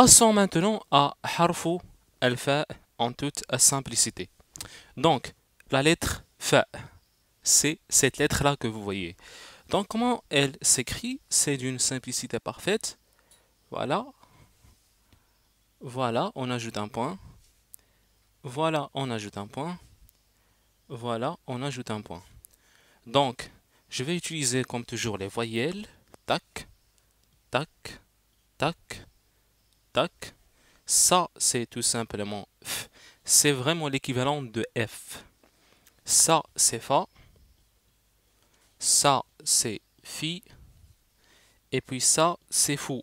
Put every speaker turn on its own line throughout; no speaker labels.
Passons maintenant à harfu Alfa en toute simplicité. Donc, la lettre fa, c'est cette lettre-là que vous voyez. Donc, comment elle s'écrit C'est d'une simplicité parfaite. Voilà. Voilà, on ajoute un point. Voilà, on ajoute un point. Voilà, on ajoute un point. Donc, je vais utiliser comme toujours les voyelles. Tac, tac, tac, Tac. Ça, c'est tout simplement F. C'est vraiment l'équivalent de F. Ça, c'est Fa. Ça, c'est Fi. Et puis ça, c'est fou.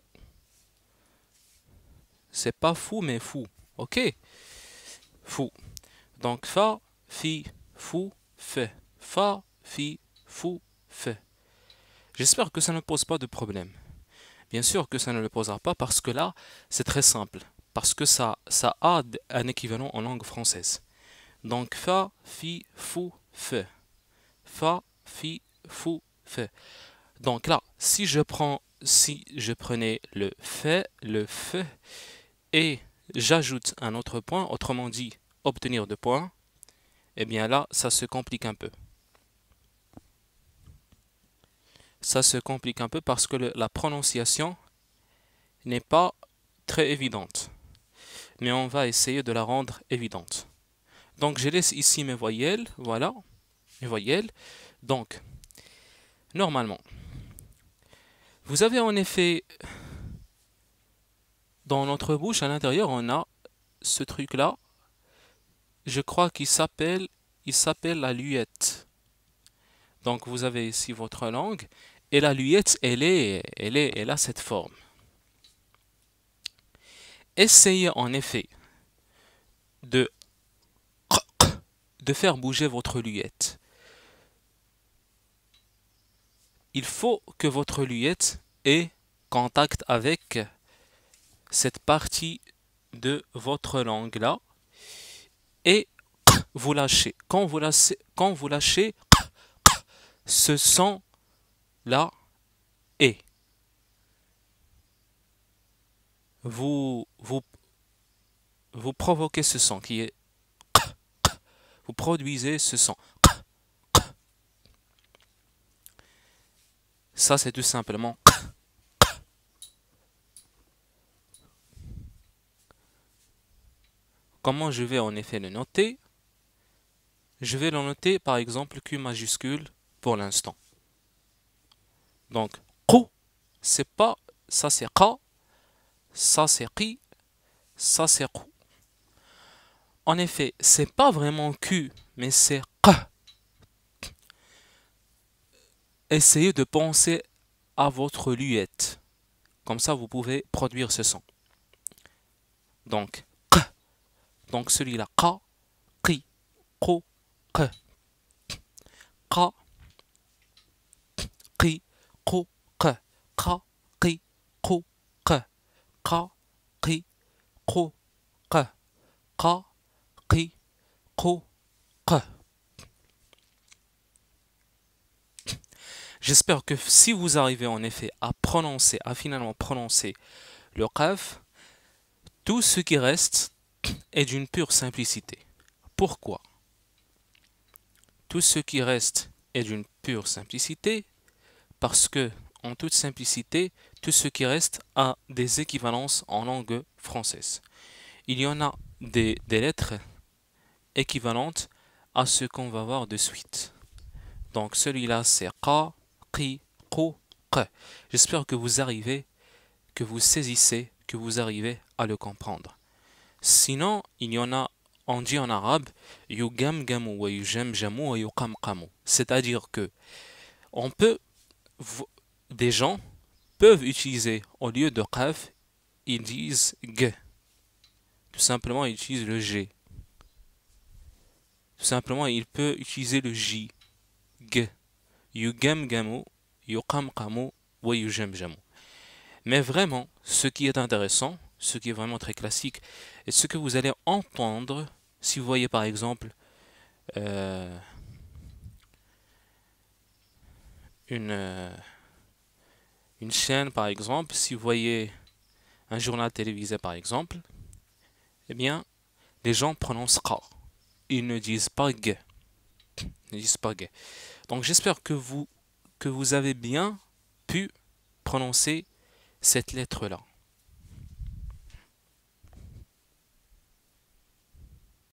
C'est pas fou, mais fou. Ok Fou. Donc Fa, Fi, Fou, Fe. Fa, Fi, Fou, Fe. J'espère que ça ne pose pas de problème. Bien sûr que ça ne le posera pas parce que là, c'est très simple. Parce que ça, ça a un équivalent en langue française. Donc, fa, fi, fou, fe. Fa, fi, fou, fe. Donc là, si je prends, si je prenais le fe, le fe, et j'ajoute un autre point, autrement dit, obtenir deux points, eh bien là, ça se complique un peu. ça se complique un peu parce que la prononciation n'est pas très évidente. Mais on va essayer de la rendre évidente. Donc je laisse ici mes voyelles, voilà, mes voyelles. Donc, normalement, vous avez en effet, dans notre bouche à l'intérieur, on a ce truc-là, je crois qu'il s'appelle, il s'appelle la luette. Donc vous avez ici votre langue et la luette, elle, est, elle, est, elle a cette forme. Essayez en effet de, de faire bouger votre luette. Il faut que votre luette ait contact avec cette partie de votre langue là et vous lâchez. Quand vous lâchez, quand vous lâchez ce son Là, et. Vous, vous, vous provoquez ce son qui est vous produisez ce son. Ça, c'est tout simplement. Comment je vais en effet le noter Je vais le noter par exemple Q majuscule pour l'instant. Donc, Q c'est pas, ça c'est qa, ça c'est qi, ça c'est q En effet, c'est pas vraiment q, mais c'est q. Essayez de penser à votre luette. Comme ça, vous pouvez produire ce son. Donc, q. Donc celui-là, qa, qi, q q. J'espère que si vous arrivez en effet à prononcer, à finalement prononcer le qaf, tout ce qui reste est d'une pure simplicité. Pourquoi Tout ce qui reste est d'une pure simplicité parce que, en toute simplicité, tout ce qui reste a des équivalences en langue française. Il y en a des, lettres équivalentes à ce qu'on va voir de suite. Donc celui-là c'est Qa, Qi, QO, Q. J'espère que vous arrivez, que vous saisissez, que vous arrivez à le comprendre. Sinon, il y en a, on dit en arabe, Yugam Gamu, Yugam Jamu, yukam C'est-à-dire que on peut des gens peuvent utiliser, au lieu de qaf, ils disent g. Tout simplement, ils utilisent le g. Tout simplement, il peut utiliser le j. G. you gamu, yuqam qamu, you Mais vraiment, ce qui est intéressant, ce qui est vraiment très classique, et ce que vous allez entendre si vous voyez par exemple euh, une, euh, une chaîne, par exemple, si vous voyez un journal télévisé, par exemple, eh bien, les gens prononcent Qa. Ils ne disent pas G. Ils ne disent pas G. Donc, j'espère que vous, que vous avez bien pu prononcer cette lettre-là.